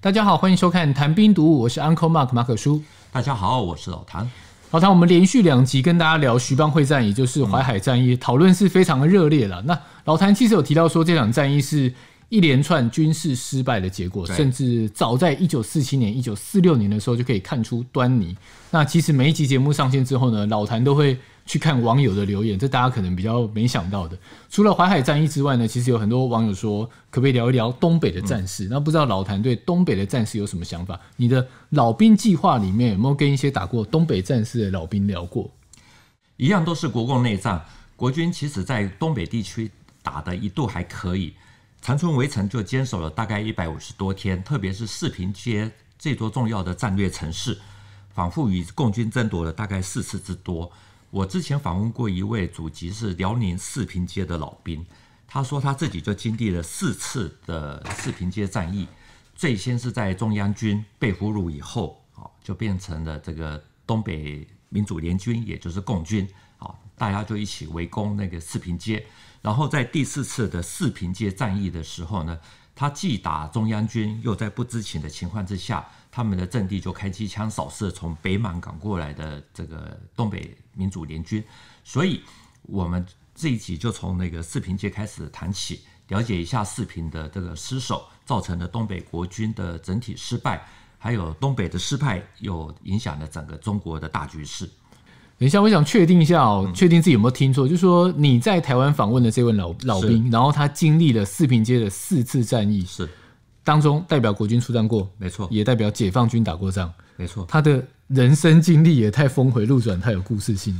大家好，欢迎收看《谈兵读物》，我是 Uncle Mark 马可叔。大家好，我是老谭。老谭，我们连续两集跟大家聊徐蚌会战，也就是淮海战役，讨论是非常的热烈了。那老谭其实有提到说，这场战役是一连串军事失败的结果，甚至早在一九四七年、一九四六年的时候就可以看出端倪。那其实每一集节目上线之后呢，老谭都会。去看网友的留言，这大家可能比较没想到的。除了淮海战役之外呢，其实有很多网友说，可不可以聊一聊东北的战士？那不知道老谭对东北的战士有什么想法？你的老兵计划里面有没有跟一些打过东北战士的老兵聊过？一样都是国共内战，国军其实，在东北地区打的一度还可以，长春围城就坚守了大概一百五十多天，特别是四平街这座重要的战略城市，反复与共军争夺了大概四次之多。我之前访问过一位祖籍是辽宁四平街的老兵，他说他自己就经历了四次的四平街战役。最先是在中央军被俘虏以后，哦，就变成了这个东北民主联军，也就是共军，哦，大家就一起围攻那个四平街。然后在第四次的四平街战役的时候呢，他既打中央军，又在不知情的情况之下。他们的阵地就开机枪扫射，从北满港过来的这个东北民主联军，所以我们这一集就从那个四平街开始谈起，了解一下四平的这个失守造成的东北国军的整体失败，还有东北的失败有影响了整个中国的大局势。等一下，我想确定一下哦，确定自己有没有听错，就是说你在台湾访问的这位老老兵，然后他经历了四平街的四次战役，是。当中代表国军出战过，没错；也代表解放军打过仗，没错。他的人生经历也太峰回路转，太有故事性。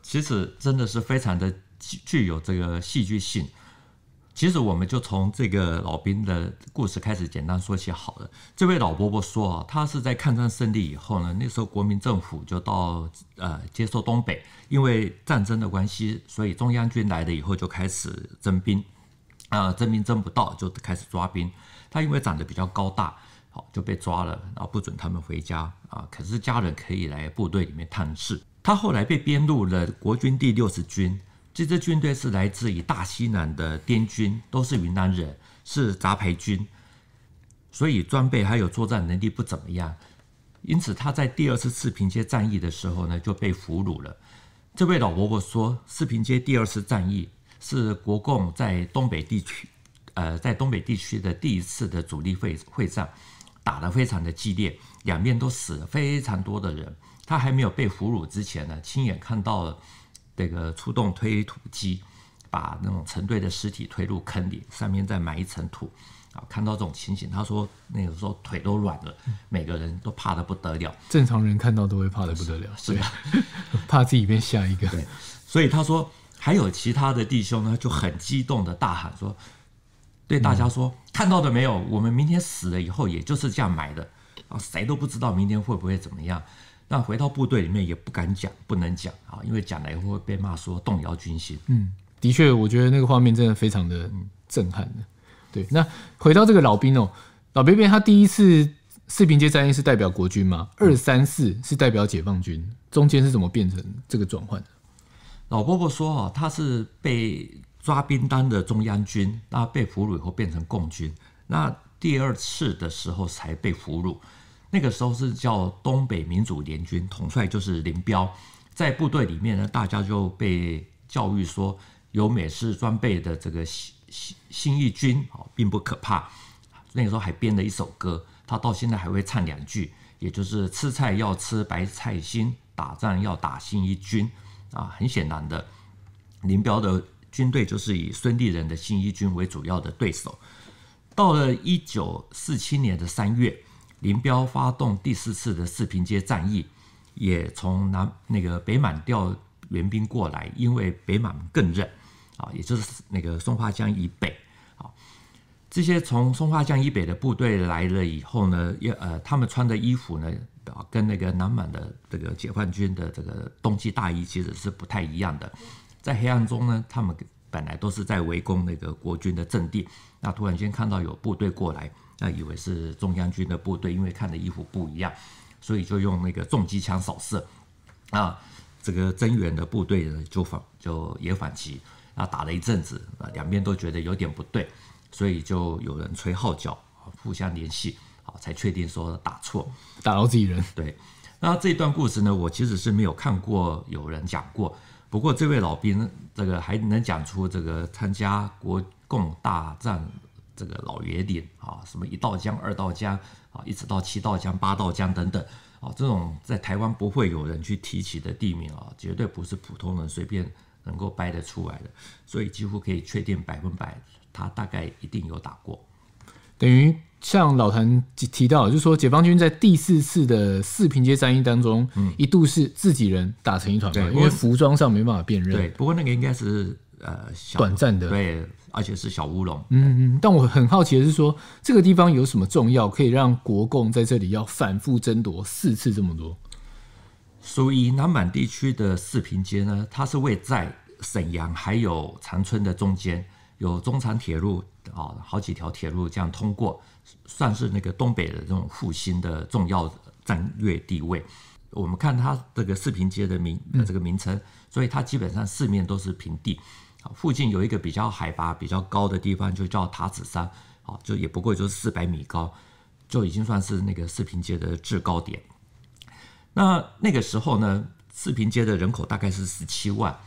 其实真的是非常的具有这个戏剧性。其实我们就从这个老兵的故事开始简单说起好了。这位老伯伯说啊，他是在抗战胜利以后呢，那时候国民政府就到呃接受东北，因为战争的关系，所以中央军来了以后就开始征兵啊，征兵征不到就开始抓兵。他因为长得比较高大，好就被抓了，然后不准他们回家啊。可是家人可以来部队里面探视。他后来被编入了国军第六十军，这支军队是来自于大西南的滇军，都是云南人，是杂牌军，所以装备还有作战能力不怎么样。因此他在第二次四平街战役的时候呢，就被俘虏了。这位老伯伯说，四平街第二次战役是国共在东北地区。呃，在东北地区的第一次的主力会会上，打得非常的激烈，两边都死了非常多的人。他还没有被俘虏之前呢，亲眼看到了这个出动推土机，把那种成堆的尸体推入坑里，上面再埋一层土。啊，看到这种情形，他说那个时候腿都软了，每个人都怕得不得了。正常人看到都会怕得不得了，是吧？怕自己变下一个。对，所以他说还有其他的弟兄呢，就很激动的大喊说。对大家说，看到的没有？我们明天死了以后，也就是这样埋的啊，谁都不知道明天会不会怎么样。那回到部队里面也不敢讲，不能讲啊，因为讲了以后会被骂说动摇军心。嗯，的确，我觉得那个画面真的非常的震撼的。对，那回到这个老兵哦，老兵兵他第一次视频接战役是代表国军吗？二三四是代表解放军，中间是怎么变成这个转换老伯伯说啊，他是被。抓兵单的中央军，那被俘虏以后变成共军，那第二次的时候才被俘虏，那个时候是叫东北民主联军，统帅就是林彪，在部队里面呢，大家就被教育说有美式装备的这个新新新一军哦，并不可怕，那个时候还编了一首歌，他到现在还会唱两句，也就是吃菜要吃白菜心，打仗要打新一军，啊，很显然的，林彪的。军队就是以孙立人的新一军为主要的对手。到了一九四七年的三月，林彪发动第四次的四平街战役，也从南那个北满调援兵过来，因为北满更热啊，也就是那个松花江以北。啊。这些从松花江以北的部队来了以后呢，也呃，他们穿的衣服呢，跟那个南满的这个解放军的这个冬季大衣其实是不太一样的。在黑暗中呢，他们本来都是在围攻那个国军的阵地，那突然间看到有部队过来，那以为是中央军的部队，因为看的衣服不一样，所以就用那个重机枪扫射，啊，这个增援的部队呢就反就也反击，那打了一阵子，两边都觉得有点不对，所以就有人吹号角互相联系，好才确定说打错，打到自己人。对，那这段故事呢，我其实是没有看过，有人讲过。不过这位老兵，这个还能讲出这个参加国共大战这个老野点啊，什么一道江、二道江啊，一直到七道江、八道江等等啊，这种在台湾不会有人去提起的地名啊，绝对不是普通人随便能够掰得出来的，所以几乎可以确定百分百，他大概一定有打过，等于。像老谭提到，就是说解放军在第四次的四平街战役当中，一度是自己人打成一团嘛，因为服装上没办法辨认。对，不过那个应该是呃短暂的，对，而且是小乌龙。嗯嗯，但我很好奇的是说，这个地方有什么重要，可以让国共在这里要反复争夺四次这么多？所以南满地区的四平街呢，它是位在沈阳还有长春的中间。有中长铁路啊，好几条铁路这样通过，算是那个东北的这种复兴的重要战略地位。我们看它这个四平街的名的这个名称，所以它基本上四面都是平地。附近有一个比较海拔比较高的地方，就叫塔子山。啊，就也不过就是四百米高，就已经算是那个四平街的制高点。那那个时候呢，四平街的人口大概是十七万。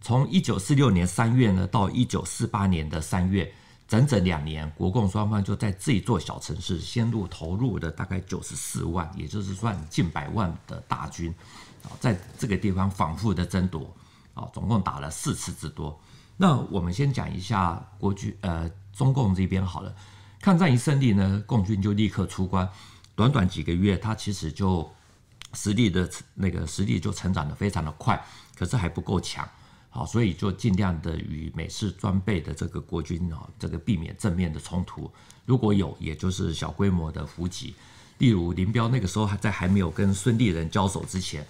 从一九四六年三月呢到一九四八年的三月，整整两年，国共双方就在这一座小城市先入投入的大概九十四万，也就是算近百万的大军，啊，在这个地方反复的争夺，啊，总共打了四次之多。那我们先讲一下国军，呃，中共这边好了，抗战一胜利呢，共军就立刻出关，短短几个月，他其实就实力的那个实力就成长的非常的快，可是还不够强。好，所以就尽量的与美式装备的这个国军啊，这个避免正面的冲突。如果有，也就是小规模的伏击，例如林彪那个时候还在还没有跟孙立人交手之前，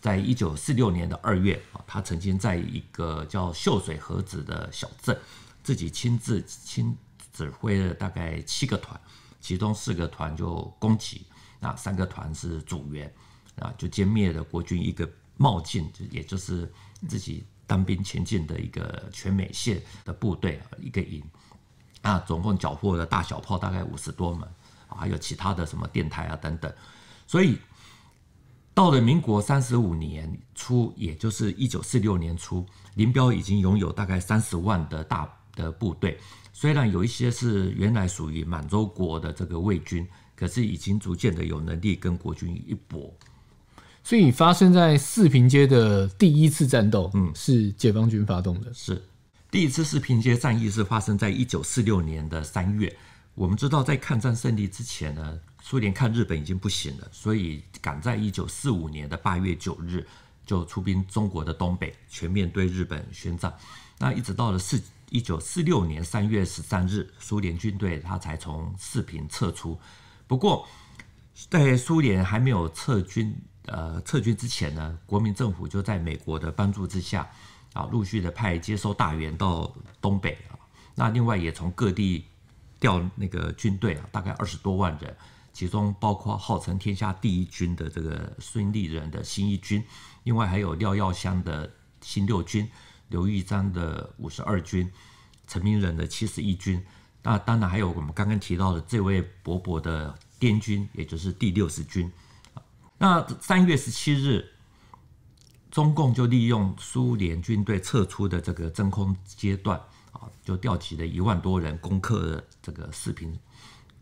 在一九四六年的二月啊，他曾经在一个叫秀水河子的小镇，自己亲自亲指挥了大概七个团，其中四个团就攻击，啊，三个团是组员，啊，就歼灭了国军一个冒进，就也就是自己。单兵前进的一个全美线的部队，一个营，啊，总共缴获了大小炮大概五十多门，还有其他的什么电台啊等等。所以到了民国三十五年初，也就是一九四六年初，林彪已经拥有大概三十万的大的部队，虽然有一些是原来属于满洲国的这个卫军，可是已经逐渐的有能力跟国军一搏。所以发生在四平街的第一次战斗，嗯，是解放军发动的，是第一次四平街战役，是发生在一九四六年的三月。我们知道，在抗战胜利之前呢，苏联看日本已经不行了，所以赶在一九四五年的八月九日就出兵中国的东北，全面对日本宣战。那一直到了四一九四六年三月十三日，苏联军队他才从四平撤出。不过，在苏联还没有撤军。呃，撤军之前呢，国民政府就在美国的帮助之下，啊，陆续的派接收大员到东北啊。那另外也从各地调那个军队啊，大概二十多万人，其中包括号称天下第一军的这个孙立人的新一军，另外还有廖耀湘的新六军、刘玉章的五十二军、陈明仁的七十一军，那当然还有我们刚刚提到的这位伯伯的滇军，也就是第六十军。那三月十七日，中共就利用苏联军队撤出的这个真空阶段啊，就调集了一万多人攻克了这个四平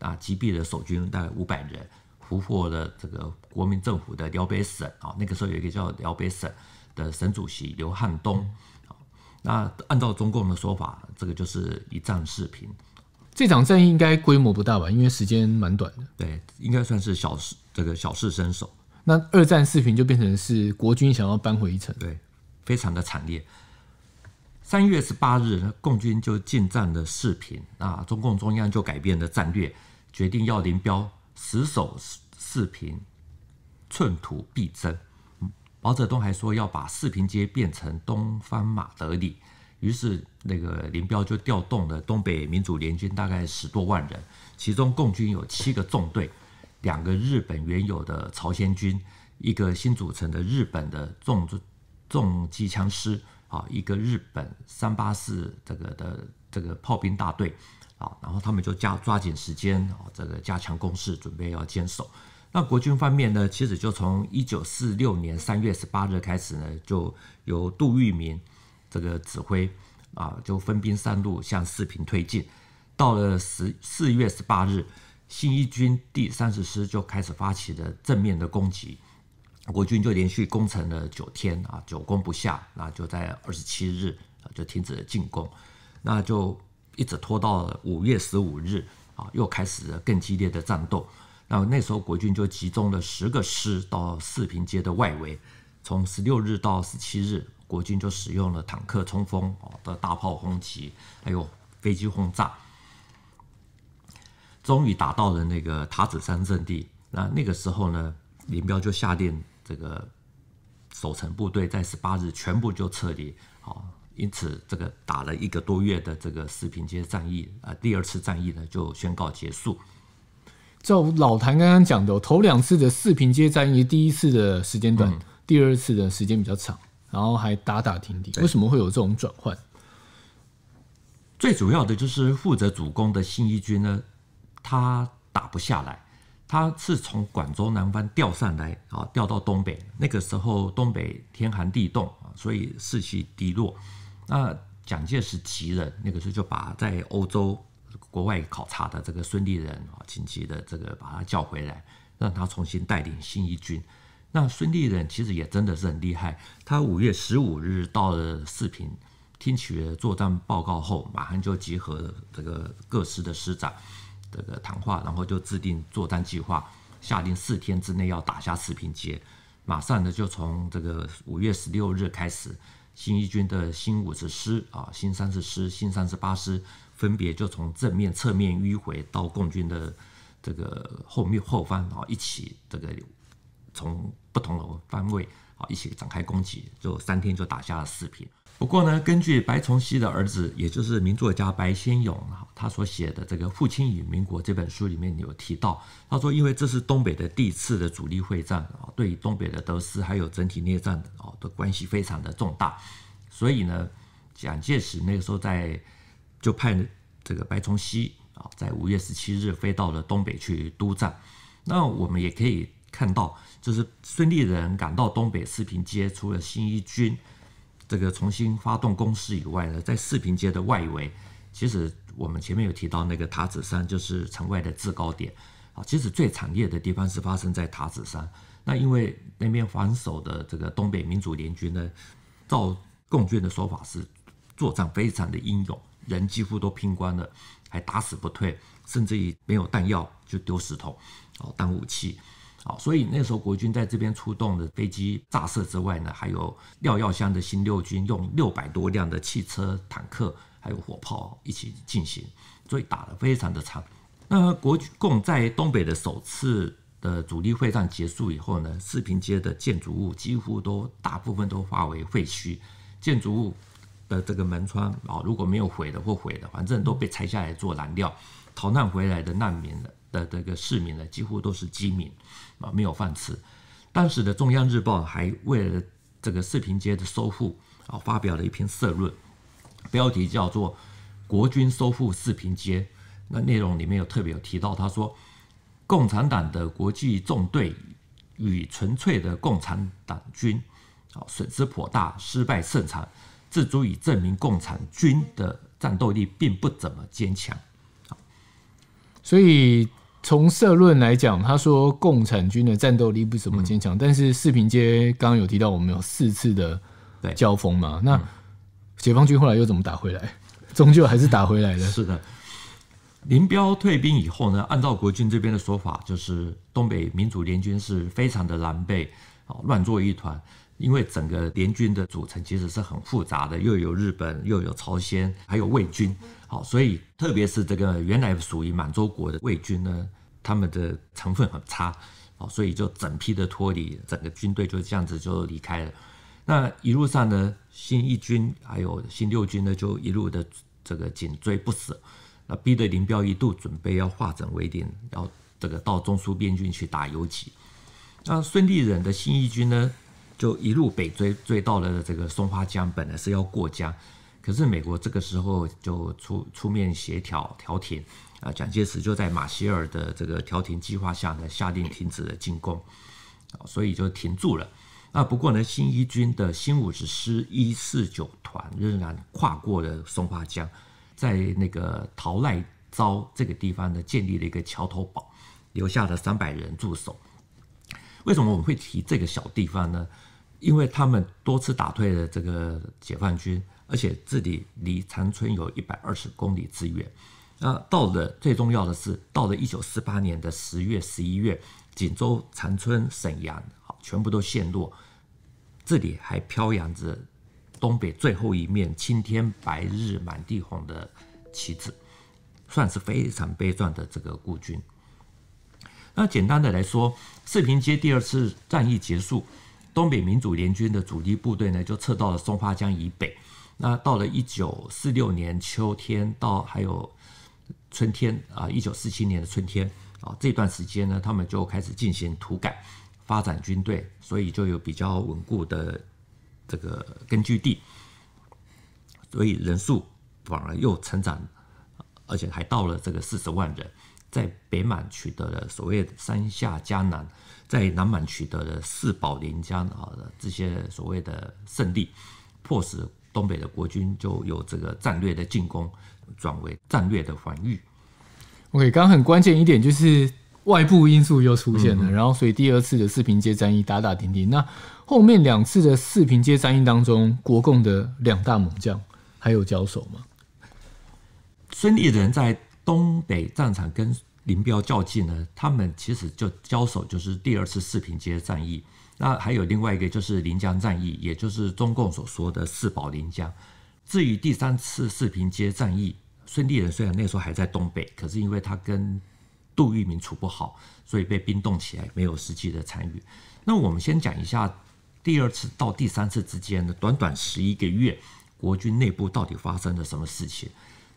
啊，击毙了守军大概五百人，俘获了这个国民政府的辽北省啊。那个时候有一个叫辽北省的省主席刘汉东那按照中共的说法，这个就是一战视频。这场战役应该规模不大吧？因为时间蛮短的。对，应该算是小事，这个小事身手。那二战视频就变成是国军想要扳回一城，对，非常的惨烈。三月十八日，共军就进占了四平，那中共中央就改变了战略，决定要林彪死守四四平，寸土必争。毛泽东还说要把四平街变成东方马德里。于是那个林彪就调动了东北民主联军大概十多万人，其中共军有七个纵队。两个日本原有的朝鲜军，一个新组成的日本的重重机枪师啊，一个日本三八四这个的这个炮兵大队啊，然后他们就加抓紧时间啊，这个加强攻势，准备要坚守。那国军方面呢，其实就从一九四六年三月十八日开始呢，就由杜聿明这个指挥啊，就分兵三路向四平推进。到了十四月十八日。新一军第三十师就开始发起了正面的攻击，国军就连续攻城了九天啊，久攻不下，那就在二十七日就停止了进攻，那就一直拖到了五月十五日啊，又开始更激烈的战斗。那那时候国军就集中了十个师到四平街的外围，从十六日到十七日，国军就使用了坦克冲锋啊、的大炮轰击，还有飞机轰炸。终于打到了那个塔子山阵地。那那个时候呢，林彪就下令这个守城部队，在十八日全部就撤离。好，因此这个打了一个多月的这个四平街战役，呃，第二次战役呢就宣告结束。照老谭刚刚讲的，头两次的四平街战役，第一次的时间短，第二次的时间比较长，然后还打打停停，为什么会有这种转换？最主要的就是负责主攻的新一军呢。他打不下来，他是从广州南方调上来啊，调到东北。那个时候东北天寒地冻啊，所以士气低落。那蒋介石急了，那个时候就把在欧洲国外考察的这个孙立人啊，紧急的这个把他叫回来，让他重新带领新一军。那孙立人其实也真的是很厉害。他五月十五日到了四平，听取了作战报告后，马上就集合这个各师的师长。这个谈话，然后就制定作战计划，下令四天之内要打下四平街。马上呢，就从这个五月十六日开始，新一军的新五十师啊、新三十师、新三十八师，分别就从正面、侧面迂回到共军的这个后面后方，然后一起这个从不同的方位啊一起展开攻击，就三天就打下了四平。不过呢，根据白崇禧的儿子，也就是名作家白先勇啊，他所写的这个《父亲与民国》这本书里面，有提到，他说，因为这是东北的第一次的主力会战啊，对于东北的得失，还有整体内战啊的关系非常的重大，所以呢，蒋介石那个时候在就派这个白崇禧啊，在五月十七日飞到了东北去督战。那我们也可以看到，就是孙立人赶到东北四平接除了新一军。这个重新发动攻势以外呢，在四平街的外围，其实我们前面有提到那个塔子山就是城外的制高点啊。其实最惨烈的地方是发生在塔子山，那因为那边防守的这个东北民主联军呢，照共军的说法是作战非常的英勇，人几乎都拼光了，还打死不退，甚至于没有弹药就丢石头，哦，当武器。哦，所以那时候国军在这边出动的飞机炸射之外呢，还有廖耀湘的新六军用六百多辆的汽车、坦克，还有火炮一起进行，所以打得非常的惨。那国共在东北的首次的主力会战结束以后呢，四平街的建筑物几乎都大部分都化为废墟，建筑物的这个门窗啊，如果没有毁的或毁的，反正都被拆下来做燃料。逃难回来的难民的。的这个市民呢，几乎都是饥民啊，没有饭吃。当时的《中央日报》还为了这个四平街的收复啊，发表了一篇社论，标题叫做《国军收复四平街》。那内容里面有特别有提到，他说，共产党的国际纵队与纯粹的共产党军啊，损失颇大，失败甚惨，这足以证明共产军的战斗力并不怎么坚强。所以从社论来讲，他说共产军的战斗力不怎么坚强，但是四平街刚刚有提到，我们有四次的交锋嘛，那解放军后来又怎么打回来？终究还是打回来了。是的，林彪退兵以后呢，按照国军这边的说法，就是东北民主联军是非常的狼狈啊，乱作一团，因为整个联军的组成其实是很复杂的，又有日本，又有朝鲜，还有魏军。好，所以特别是这个原来属于满洲国的魏军呢，他们的成分很差，哦，所以就整批的脱离，整个军队就这样子就离开了。那一路上呢，新一军还有新六军呢，就一路的这个紧追不舍，那逼得林彪一度准备要化整为零，要这个到中苏边境去打游击。那孙立人的新一军呢，就一路北追，追到了这个松花江，本来是要过江。可是美国这个时候就出出面协调调停，啊，蒋介石就在马歇尔的这个调停计划下呢，下令停止了进攻，所以就停住了。啊，不过呢，新一军的新五师一四九团仍然跨过了松花江，在那个陶赖遭这个地方呢，建立了一个桥头堡，留下了三百人驻守。为什么我们会提这个小地方呢？因为他们多次打退了这个解放军。而且这里离长春有一百二十公里之远，那到了最重要的是，到了一九四八年的十月、十一月，锦州、长春、沈阳，好，全部都陷落。这里还飘扬着东北最后一面青天白日满地红的旗帜，算是非常悲壮的这个孤军。那简单的来说，四平街第二次战役结束，东北民主联军的主力部队呢，就撤到了松花江以北。那到了一九四六年秋天，到还有春天啊，一九四七年的春天啊，这段时间呢，他们就开始进行土改，发展军队，所以就有比较稳固的这个根据地，所以人数反而又成长，而且还到了这个四十万人，在北满取得了所谓三下江南，在南满取得了四保临江啊的这些所谓的胜利，迫使。东北的国军就有这个战略的进攻，转为战略的防御。OK，刚刚很关键一点就是外部因素又出现了，然后所以第二次的四平街战役打打停停。那后面两次的四平街战役当中，国共的两大猛将还有交手吗？孙立人在东北战场跟林彪较劲呢，他们其实就交手就是第二次四平街战役。那还有另外一个就是临江战役，也就是中共所说的四保临江。至于第三次四平街战役，孙立人虽然那时候还在东北，可是因为他跟杜聿明处不好，所以被冰冻起来，没有实际的参与。那我们先讲一下第二次到第三次之间的短短十一个月，国军内部到底发生了什么事情？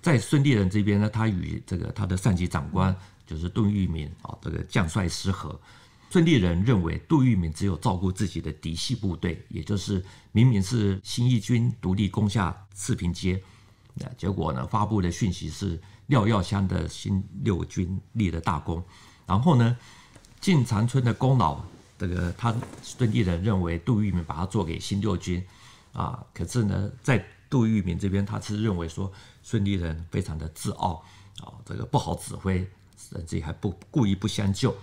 在孙立人这边呢，他与这个他的上级长官就是杜聿明啊，这个将帅失和。孙立人认为杜聿明只有照顾自己的嫡系部队，也就是明明是新一军独立攻下四平街，那结果呢发布的讯息是廖耀湘的新六军立了大功，然后呢，晋长春的功劳，这个他孙立人认为杜聿明把他做给新六军，啊，可是呢，在杜聿明这边他是认为说孙立人非常的自傲，啊，这个不好指挥，甚至还不故意不相救。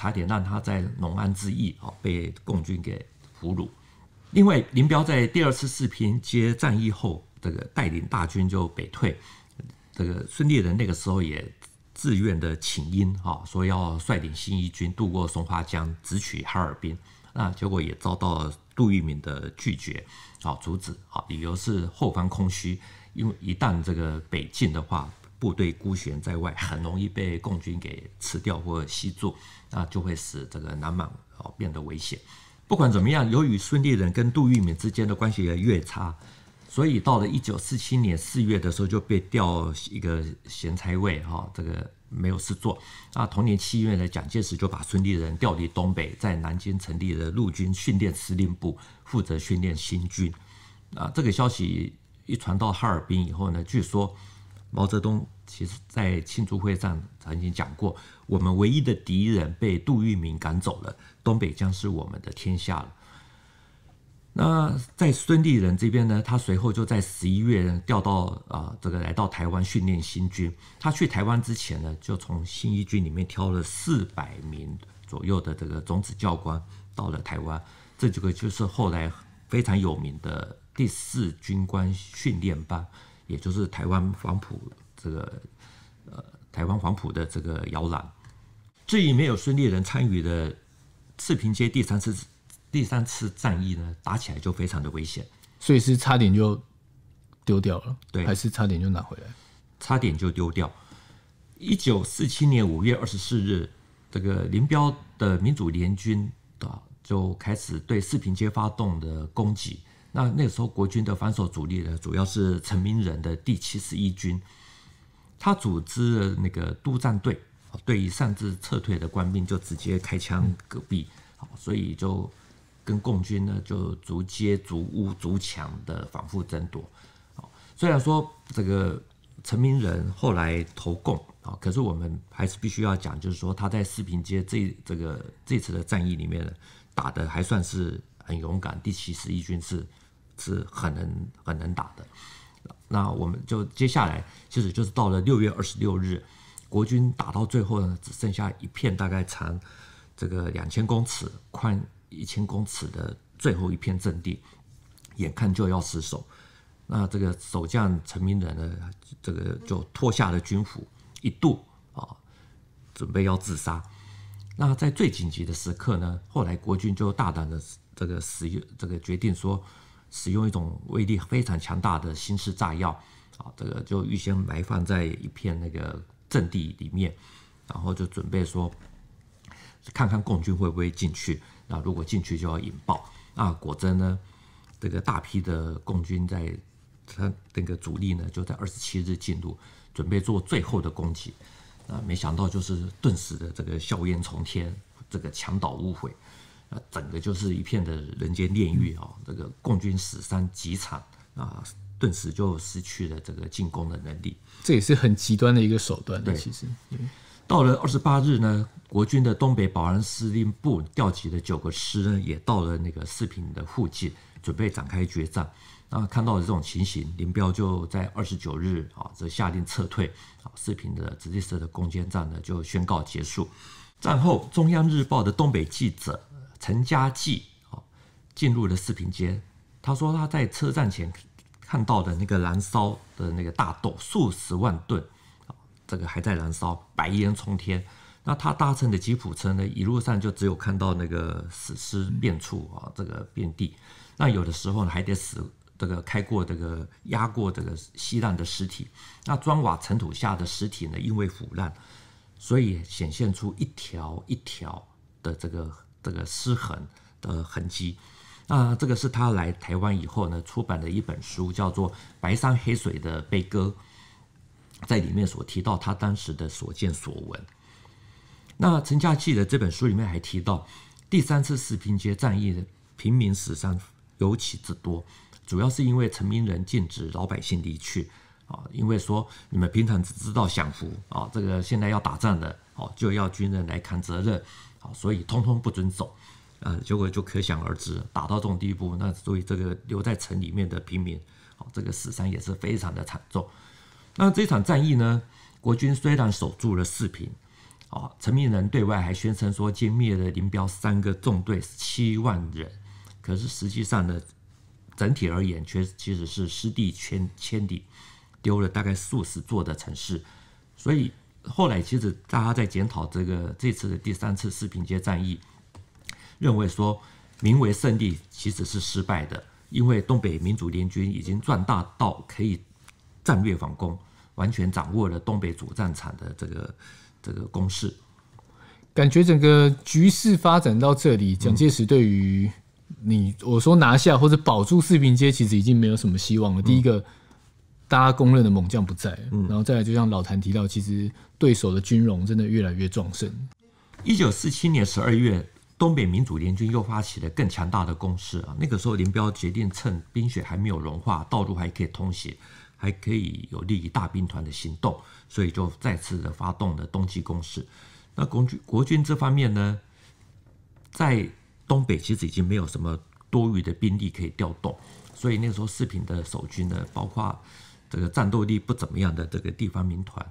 差点让他在农安之役啊被共军给俘虏。另外，林彪在第二次四平街战役后，这个带领大军就北退。这个孙立人那个时候也自愿的请缨啊，说要率领新一军渡过松花江，直取哈尔滨。那结果也遭到杜聿明的拒绝啊，阻止啊，理由是后方空虚，因为一旦这个北进的话。部队孤悬在外，很容易被共军给吃掉或吸住，那就会使这个南满哦变得危险。不管怎么样，由于孙立人跟杜聿明之间的关系越差，所以到了一九四七年四月的时候就被调一个闲差位哈，这个没有事做。那同年七月呢，蒋介石就把孙立人调离东北，在南京成立了陆军训练司令部负责训练新军。啊，这个消息一传到哈尔滨以后呢，据说。毛泽东其实在庆祝会上曾经讲过：“我们唯一的敌人被杜聿明赶走了，东北将是我们的天下了。”那在孙立人这边呢？他随后就在十一月调到啊，这个来到台湾训练新军。他去台湾之前呢，就从新一军里面挑了四百名左右的这个种子教官到了台湾。这几个就是后来非常有名的第四军官训练班。也就是台湾黄埔这个，呃，台湾黄埔的这个摇篮，至于没有孙立人参与的赤平街第三次第三次战役呢，打起来就非常的危险，所以是差点就丢掉了，对，还是差点就拿回来？差点就丢掉。一九四七年五月二十四日，这个林彪的民主联军啊，就开始对四平街发动的攻击。那那时候国军的防守主力呢，主要是陈明仁的第七十一军，他组织那个督战队，对于擅自撤退的官兵就直接开枪戈壁，好，所以就跟共军呢就逐街逐屋逐墙的反复争夺，虽然说这个陈明仁后来投共啊，可是我们还是必须要讲，就是说他在四平街这这个这次的战役里面呢，打的还算是很勇敢，第七十一军是。是很能很能打的，那我们就接下来，其实就是到了六月二十六日，国军打到最后呢，只剩下一片大概长这个两千公尺、宽一千公尺的最后一片阵地，眼看就要失守，那这个守将陈明仁呢，这个就脱下了军服，一度啊准备要自杀，那在最紧急的时刻呢，后来国军就大胆的这个使用这个决定说。使用一种威力非常强大的新式炸药，啊，这个就预先埋放在一片那个阵地里面，然后就准备说，看看共军会不会进去，啊，如果进去就要引爆，啊，果真呢，这个大批的共军在，他那个主力呢就在二十七日进入，准备做最后的攻击，啊，没想到就是顿时的这个硝烟冲天，这个墙倒屋毁。那整个就是一片的人间炼狱啊！这个共军死伤极惨啊，顿时就失去了这个进攻的能力。这也是很极端的一个手段。对，其实，到了二十八日呢，国军的东北保安司令部调集了九个师呢，也到了那个四平的附近，准备展开决战。那看到这种情形，林彪就在二十九日啊，则下令撤退啊，四平的直接式的攻坚战呢，就宣告结束。战后，中央日报的东北记者。陈家济哦，进入了视频间。他说他在车站前看到的那个燃烧的那个大豆数十万吨啊，这个还在燃烧，白烟冲天。那他搭乘的吉普车呢，一路上就只有看到那个死尸遍处啊，这个遍地。那有的时候呢，还得死这个开过这个压过这个稀烂的尸体。那砖瓦尘土下的尸体呢，因为腐烂，所以显现出一条一条的这个。这个失衡的痕迹，那这个是他来台湾以后呢出版的一本书，叫做《白山黑水的悲歌》，在里面所提到他当时的所见所闻。那陈嘉济的这本书里面还提到，第三次四平街战役，平民死伤尤其之多，主要是因为陈明仁禁止老百姓离去，啊，因为说你们平常只知道享福，啊，这个现在要打仗了，哦，就要军人来扛责任。好，所以通通不准走，呃，结果就可想而知，打到这种地步，那所以这个留在城里面的平民，好，这个死伤也是非常的惨重。那这场战役呢，国军虽然守住了四平，啊，陈明仁对外还宣称说歼灭了林彪三个纵队七万人，可是实际上呢，整体而言却其实是失地千千里，丢了大概数十座的城市，所以。后来，其实大家在检讨这个这次的第三次四平街战役，认为说名为胜利，其实是失败的，因为东北民主联军已经壮大到可以战略反攻，完全掌握了东北主战场的这个这个攻势。感觉整个局势发展到这里，蒋介石对于你我说拿下或者保住四平街，其实已经没有什么希望了。第一个。大家公认的猛将不在，嗯、然后再来，就像老谭提到，其实对手的军容真的越来越壮盛。一九四七年十二月，东北民主联军又发起了更强大的攻势啊！那个时候，林彪决定趁冰雪还没有融化，道路还可以通行，还可以有利于大兵团的行动，所以就再次的发动了冬季攻势。那国军国军这方面呢，在东北其实已经没有什么多余的兵力可以调动，所以那时候四平的守军呢，包括这个战斗力不怎么样的这个地方民团，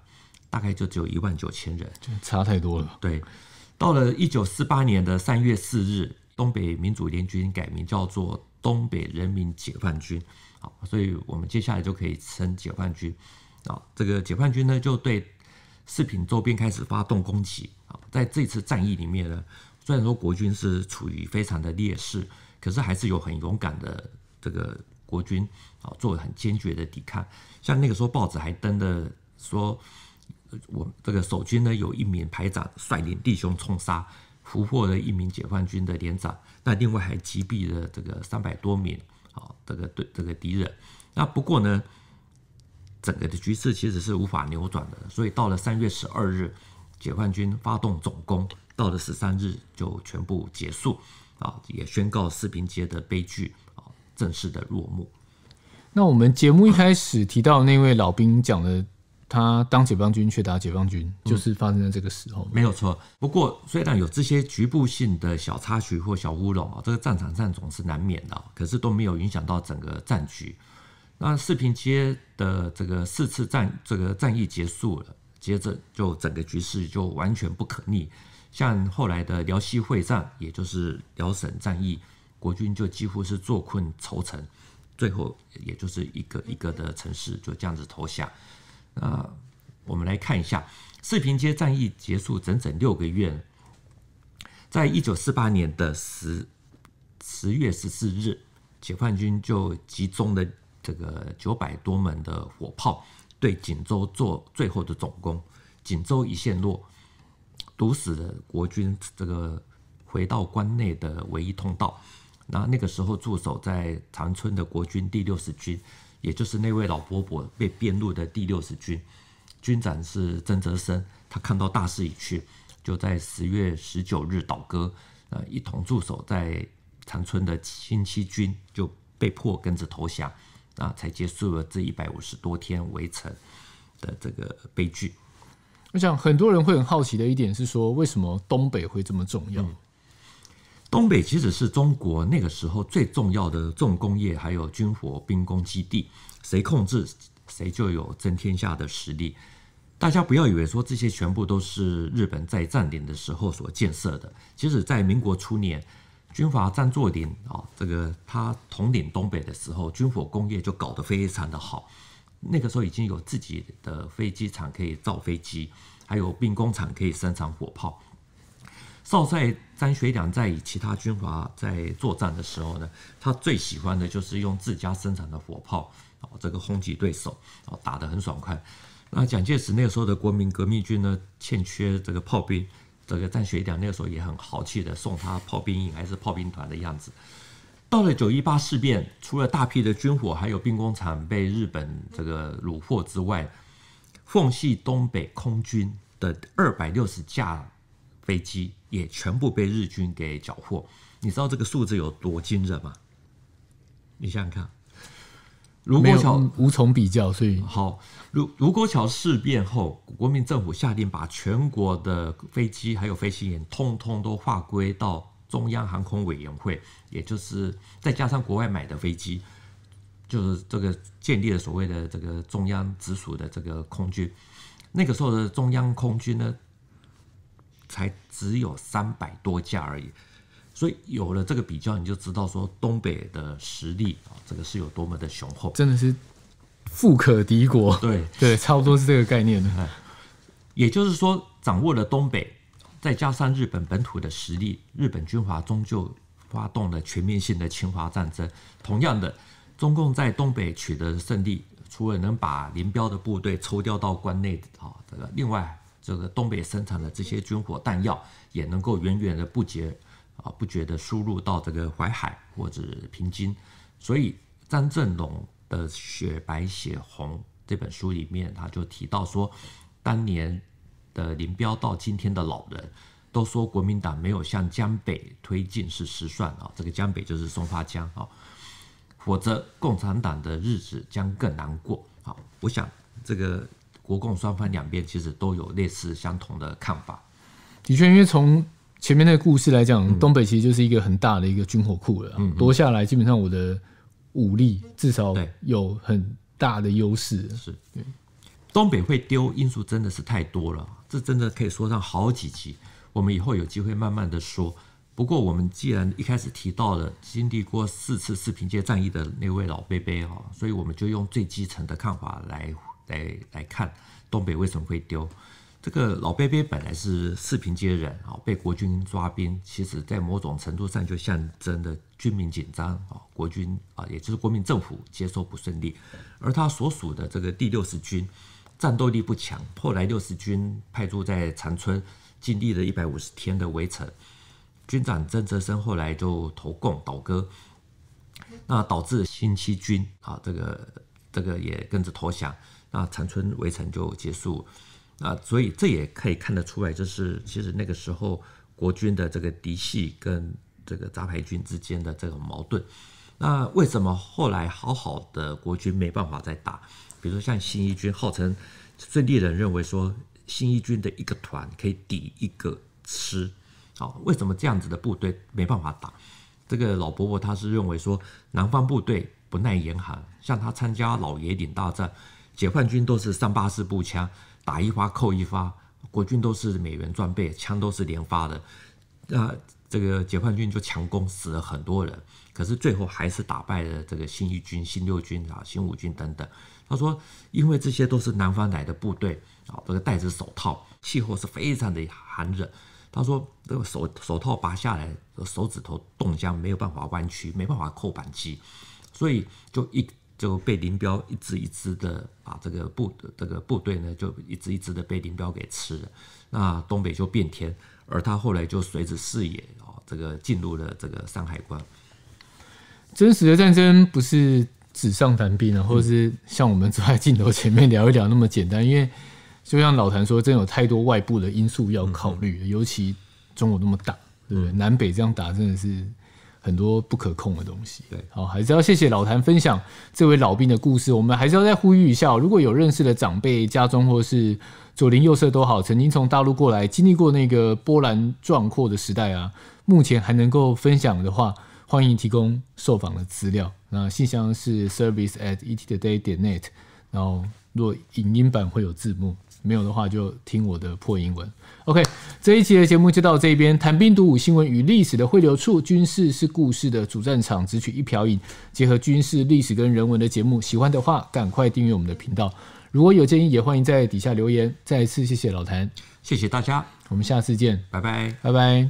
大概就只有一万九千人，差太多了。对，到了一九四八年的三月四日，东北民主联军改名叫做东北人民解放军好，所以我们接下来就可以称解放军啊。这个解放军呢，就对四平周边开始发动攻击啊。在这次战役里面呢，虽然说国军是处于非常的劣势，可是还是有很勇敢的这个。国军啊，做了很坚决的抵抗。像那个时候，报纸还登的说，我这个守军呢，有一名排长率领弟兄冲杀，俘获了一名解放军的连长，那另外还击毙了这个三百多名啊，这个对这个敌人。那不过呢，整个的局势其实是无法扭转的。所以到了三月十二日，解放军发动总攻，到了十三日就全部结束啊，也宣告四平街的悲剧。正式的落幕。那我们节目一开始提到那位老兵讲的，他当解放军却打解放军，就是发生在这个时候，没有错。不过，虽然有这些局部性的小插曲或小乌龙啊，这个战场上总是难免的，可是都没有影响到整个战局。那四平街的这个四次战，这个战役结束了，接着就整个局势就完全不可逆。像后来的辽西会战，也就是辽沈战役。国军就几乎是坐困愁城，最后也就是一个一个的城市就这样子投降。那我们来看一下，四平街战役结束整整六个月，在一九四八年的十十月十四日，解放军就集中了这个九百多门的火炮，对锦州做最后的总攻。锦州一陷落，堵死了国军这个回到关内的唯一通道。那那个时候驻守在长春的国军第六十军，也就是那位老伯伯被编入的第六十军，军长是曾泽生，他看到大势已去，就在十月十九日倒戈，呃，一同驻守在长春的新七军就被迫跟着投降，啊，才结束了这一百五十多天围城的这个悲剧。我想很多人会很好奇的一点是说，为什么东北会这么重要？东北其实是中国那个时候最重要的重工业，还有军火兵工基地，谁控制谁就有争天下的实力。大家不要以为说这些全部都是日本在占领的时候所建设的，其实在民国初年，军阀张作霖啊，这个他统领东北的时候，军火工业就搞得非常的好。那个时候已经有自己的飞机场可以造飞机，还有兵工厂可以生产火炮。少帅张学良在与其他军阀在作战的时候呢，他最喜欢的就是用自家生产的火炮，啊，这个轰击对手，啊，打得很爽快。那蒋介石那个时候的国民革命军呢，欠缺这个炮兵，这个张学良那个时候也很豪气的送他炮兵营，还是炮兵团的样子。到了九一八事变，除了大批的军火，还有兵工厂被日本这个虏获之外，奉系东北空军的二百六十架。飞机也全部被日军给缴获，你知道这个数字有多惊人吗？你想想看，卢沟桥无从比较，所以好。卢卢沟桥事变后，国民政府下令把全国的飞机还有飞行员通通都划归到中央航空委员会，也就是再加上国外买的飞机，就是这个建立了所谓的这个中央直属的这个空军。那个时候的中央空军呢？才只有三百多架而已，所以有了这个比较，你就知道说东北的实力啊，这个是有多么的雄厚，真的是富可敌国。对对，差不多是这个概念的。也就是说，掌握了东北，再加上日本本土的实力，日本军阀终究发动了全面性的侵华战争。同样的，中共在东北取得胜利，除了能把林彪的部队抽调到关内啊，这个另外。这个东北生产的这些军火弹药也能够源源的不绝，啊不绝的输入到这个淮海或者平津，所以张振龙的《血白血红》这本书里面，他就提到说，当年的林彪到今天的老人都说，国民党没有向江北推进是失算啊，这个江北就是松花江啊，否则共产党的日子将更难过。好，我想这个。国共双方两边其实都有类似相同的看法，的确，因为从前面的故事来讲，东北其实就是一个很大的一个军火库了。嗯、夺下来，基本上我的武力至少有很大的优势。是对东北会丢因素真的是太多了，这真的可以说上好几集。我们以后有机会慢慢的说。不过我们既然一开始提到了经历过四次四平街战役的那位老贝贝哈，所以我们就用最基层的看法来。来来看东北为什么会丢？这个老贝贝本来是四平街人啊，被国军抓兵，其实在某种程度上就象征的军民紧张啊，国军啊，也就是国民政府接收不顺利，而他所属的这个第六十军战斗力不强，后来六十军派驻在长春，经历了一百五十天的围城，军长曾泽生后来就投共倒戈，那导致新七军啊，这个这个也跟着投降。那长春围城就结束，啊，所以这也可以看得出来，就是其实那个时候国军的这个嫡系跟这个杂牌军之间的这种矛盾。那为什么后来好好的国军没办法再打？比如像新一军，号称最令人认为说新一军的一个团可以抵一个师，哦，为什么这样子的部队没办法打？这个老伯伯他是认为说南方部队不耐严寒，像他参加老爷岭大战。解放军都是三八式步枪，打一发扣一发，国军都是美元装备，枪都是连发的。啊，这个解放军就强攻，死了很多人，可是最后还是打败了这个新一军、新六军啊、新五军等等。他说，因为这些都是南方来的部队啊，这个戴着手套，气候是非常的寒冷。他说，这个手手套拔下来，手指头冻僵，没有办法弯曲，没办法扣扳机，所以就一。就被林彪一支一支的把这个部这个部队呢，就一支一支的被林彪给吃了。那东北就变天，而他后来就随着视野啊，这个进入了这个山海关。真实的战争不是纸上谈兵，啊，或者是像我们坐在镜头前面聊一聊那么简单。因为就像老谭说，真有太多外部的因素要考虑，尤其中国那么大，对不对？南北这样打，真的是。很多不可控的东西。对，好，还是要谢谢老谭分享这位老兵的故事。我们还是要再呼吁一下，如果有认识的长辈、家中或是左邻右舍都好，曾经从大陆过来，经历过那个波澜壮阔的时代啊，目前还能够分享的话，欢迎提供受访的资料。那信箱是 service at ettoday. 点 net，然后若影音版会有字幕。没有的话就听我的破英文。OK，这一期的节目就到这边。谈兵读武，新闻与历史的汇流处，军事是故事的主战场，只取一瓢饮，结合军事、历史跟人文的节目。喜欢的话，赶快订阅我们的频道。如果有建议，也欢迎在底下留言。再一次谢谢老谭，谢谢大家，我们下次见，拜拜，拜拜。